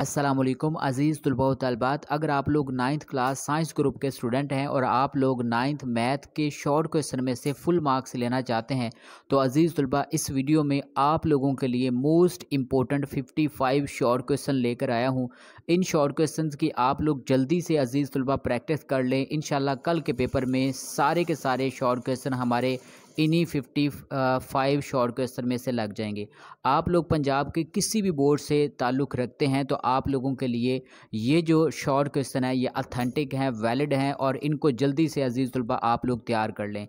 असलम अज़ीज़ तलबा तलबात अगर आप लोग नाइन्थ क्लास साइंस ग्रुप के स्टूडेंट हैं और आप लोग नाइन्थ मैथ के शॉर्ट क्वेश्चन में से फुल मार्क्स लेना चाहते हैं तो अज़ीज़ तलबा इस वीडियो में आप लोगों के लिए मोस्ट इम्पोर्टेंट 55 शॉर्ट क्वेश्चन लेकर आया हूं इन शॉर्ट क्वेश्चन की आप लोग जल्दी से अज़ीज़ तलबा प्रैक्टिस कर लें इन कल के पेपर में सारे के सारे शॉर्ट क्वेश्चन हमारे इन्हीं फिफ्टी फाइव शॉर्ट क्वेश्चन में से लग जाएंगे आप लोग पंजाब के किसी भी बोर्ड से ताल्लुक़ रखते हैं तो आप लोगों के लिए ये जो शॉर्ट क्वेश्चन है ये अथेंटिक हैं वैलिड हैं और इनको जल्दी से अजीज़ तलबा आप लोग तैयार कर लें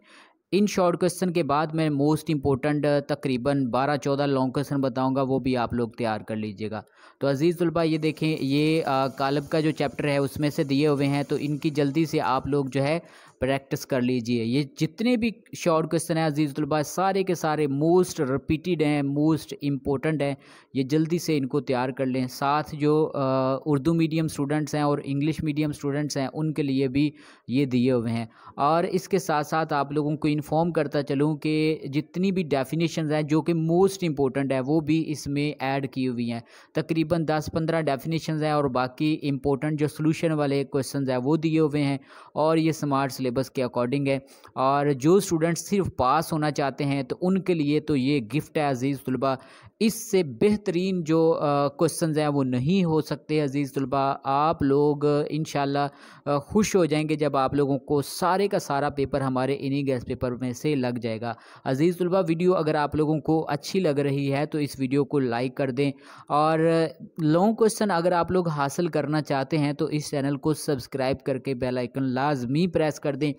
इन शॉर्ट क्वेश्चन के बाद मैं मोस्ट इंपॉर्टेंट uh, तकरीबन 12-14 लॉन्ग क्वेश्चन बताऊंगा वो भी आप लोग तैयार कर लीजिएगा तो अज़ीज़ तलबा ये देखें ये uh, कालब का जो चैप्टर है उसमें से दिए हुए हैं तो इनकी जल्दी से आप लोग जो है प्रैक्टिस कर लीजिए ये जितने भी शॉर्ट क्वेश्चन हैं अजीज़ तलबा सारे के सारे मोस्ट रिपीटेड हैं मोस्ट इम्पोर्टेंट हैं ये जल्दी से इनको तैयार कर लें साथ जो uh, उर्दू मीडियम स्टूडेंट्स हैं और इंग्लिश मीडियम स्टूडेंट्स हैं उनके लिए भी ये दिए हुए हैं और इसके साथ साथ आप लोगों को इन्फॉर्म करता चलूँ कि जितनी भी डेफिनेशन हैं जो कि मोस्ट इम्पोर्टेंट है वो भी इसमें ऐड की हुई हैं तकरीबन दस पंद्रह डेफिनेशन हैं और बाकी इम्पोर्टेंट जो सोलूशन वाले क्वेश्चन हैं वो दिए हुए हैं और ये स्मार्ट सिलेबस के अकॉर्डिंग है और जो स्टूडेंट्स सिर्फ पास होना चाहते हैं तो उनके लिए तो ये गिफ्ट है अजीज़ तलबा इससे बेहतरीन जो क्वेश्चन हैं वो नहीं हो सकते अज़ीज़ तलबा आप लोग इन खुश हो जाएंगे जब आप लोगों को सारे का सारा पेपर हमारे इन्हीं गैस पेपर में से लग जाएगा अज़ीज़ तलबा वीडियो अगर आप लोगों को अच्छी लग रही है तो इस वीडियो को लाइक कर दें और लॉन्ग क्वेश्चन अगर आप लोग हासिल करना चाहते हैं तो इस चैनल को सब्सक्राइब करके बेलाइकन लाजमी प्रेस कर दें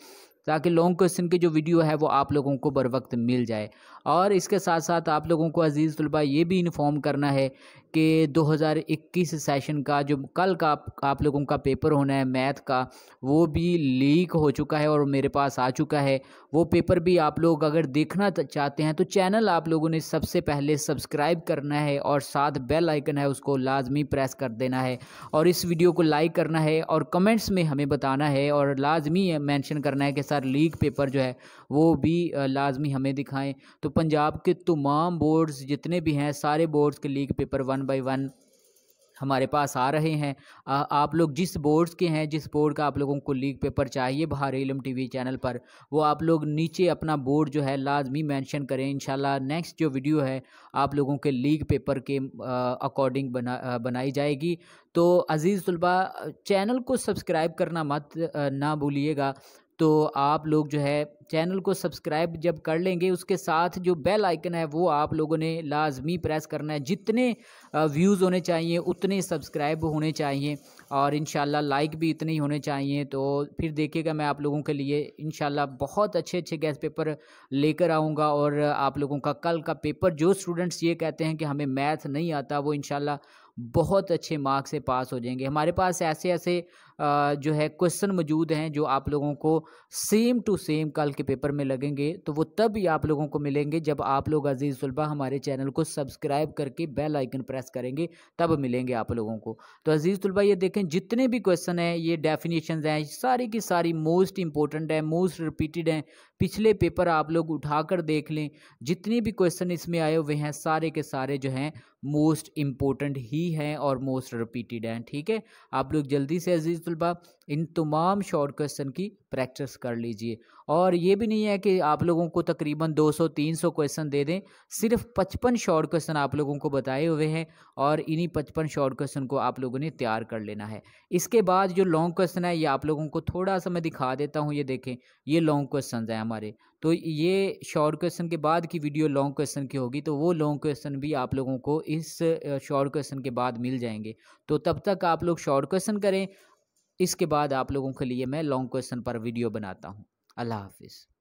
ताकि लॉन्ग क्वेश्चन की जो वीडियो है वो आप लोगों को बर वक्त मिल जाए और इसके साथ साथ आप लोगों को अजीज़ तलबा ये भी इन्फॉर्म करना है कि 2021 सेशन का जो कल का आप, आप लोगों का पेपर होना है मैथ का वो भी लीक हो चुका है और मेरे पास आ चुका है वो पेपर भी आप लोग अगर देखना चाहते हैं तो चैनल आप लोगों ने सबसे पहले सब्सक्राइब करना है और साथ बेल आइकन है उसको लाजमी प्रेस कर देना है और इस वीडियो को लाइक करना है और कमेंट्स में हमें बताना है और लाजमी मैंशन करना है कि सर लगातार लीक पेपर जो है वो भी लाजमी हमें दिखाएं तो पंजाब के तमाम बोर्ड्स जितने भी हैं सारे बोर्ड्स के leak paper one by one हमारे पास आ रहे हैं आ, आप लोग जिस बोर्ड्स के हैं जिस बोर्ड का आप लोगों को लीक पेपर चाहिए बाहर इलम टीवी चैनल पर वो आप लोग नीचे अपना बोर्ड जो है लाजमी मेंशन करें इंशाल्लाह नेक्स्ट जो वीडियो है आप लोगों के लीक पेपर के अकॉर्डिंग बना आ, बनाई जाएगी तो अज़ीज़ तलबा चैनल को सब्सक्राइब करना मत आ, ना भूलिएगा तो आप लोग जो है चैनल को सब्सक्राइब जब कर लेंगे उसके साथ जो बेल आइकन है वो आप लोगों ने लाजमी प्रेस करना है जितने व्यूज़ होने चाहिए उतने सब्सक्राइब होने चाहिए और इन लाइक भी इतने ही होने चाहिए तो फिर देखिएगा मैं आप लोगों के लिए इन बहुत अच्छे अच्छे गैस पेपर लेकर आऊँगा और आप लोगों का कल का पेपर जो स्टूडेंट्स ये कहते हैं कि हमें मैथ नहीं आता वो इन बहुत अच्छे मार्क्स से पास हो जाएंगे हमारे पास ऐसे ऐसे जो है क्वेश्चन मौजूद हैं जो आप लोगों को सेम टू सेम कल के पेपर में लगेंगे तो वो तब ही आप लोगों को मिलेंगे जब आप लोग अजीज़ सुलभा हमारे चैनल को सब्सक्राइब करके बेल आइकन प्रेस करेंगे तब मिलेंगे आप लोगों को तो अजीज़ सुलभा ये देखें जितने भी क्वेश्चन हैं ये डेफिनेशन हैं सारी की सारी मोस्ट इंपॉर्टेंट है मोस्ट रिपीटेड हैं पिछले पेपर आप लोग उठा देख लें जितने भी क्वेश्चन इसमें आए हुए हैं सारे के सारे जो हैं मोस्ट इम्पोर्टेंट ही हैं और मोस्ट रिपीटेड हैं ठीक है आप लोग जल्दी से अजीज़ तलबा इन तमाम शॉर्ट क्वेश्चन की प्रैक्टिस कर लीजिए और ये भी नहीं है कि आप लोगों को तकरीबन 200-300 क्वेश्चन दे दें सिर्फ 55 शॉर्ट क्वेश्चन आप लोगों को बताए हुए हैं और इन्हीं 55 शॉर्ट क्वेश्चन को आप लोगों ने तैयार कर लेना है इसके बाद जो लॉन्ग क्वेश्चन है ये आप लोगों को थोड़ा सा मैं दिखा देता हूँ ये देखें ये लॉन्ग क्वेश्चन हैं हमारे तो ये शॉर्ट क्वेश्चन के बाद की वीडियो लॉन्ग क्वेश्चन की होगी तो वो लॉन्ग क्वेश्चन भी आप लोगों को इस शॉर्ट क्वेश्चन के बाद मिल जाएंगे तो तब तक आप लोग शॉर्ट क्वेश्चन करें इसके बाद आप लोगों के लिए मैं लॉन्ग क्वेश्चन पर वीडियो बनाता हूँ अल्लाह हाफिज़